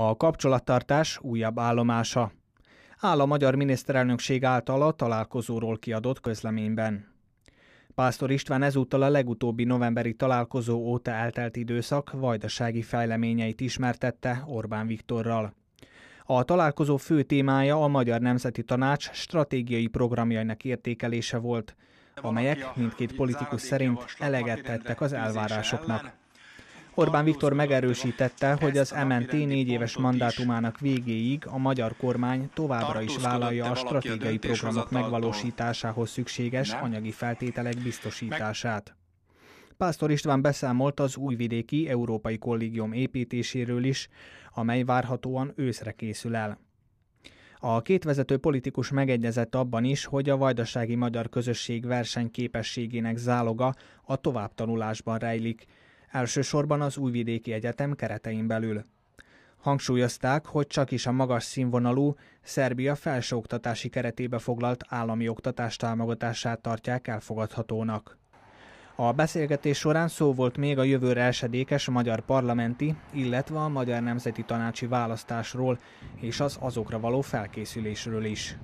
A kapcsolattartás újabb állomása. Áll a magyar miniszterelnökség által a találkozóról kiadott közleményben. Pásztor István ezúttal a legutóbbi novemberi találkozó óta eltelt időszak vajdasági fejleményeit ismertette Orbán Viktorral. A találkozó fő témája a Magyar Nemzeti Tanács stratégiai programjainak értékelése volt, amelyek mindkét politikus szerint eleget tettek az elvárásoknak. Orbán Viktor megerősítette, hogy az MNT négy éves mandátumának végéig a magyar kormány továbbra is vállalja a stratégiai programok megvalósításához szükséges anyagi feltételek biztosítását. Pásztor István beszámolt az újvidéki Európai Kollégium építéséről is, amely várhatóan őszre készül el. A két vezető politikus megegyezett abban is, hogy a vajdasági magyar közösség versenyképességének záloga a továbbtanulásban rejlik, elsősorban az Újvidéki Egyetem keretein belül. Hangsúlyozták, hogy csak is a magas színvonalú Szerbia felsőoktatási keretébe foglalt állami oktatás támogatását tartják elfogadhatónak. A beszélgetés során szó volt még a jövőre esedékes magyar parlamenti, illetve a magyar nemzeti tanácsi választásról és az azokra való felkészülésről is.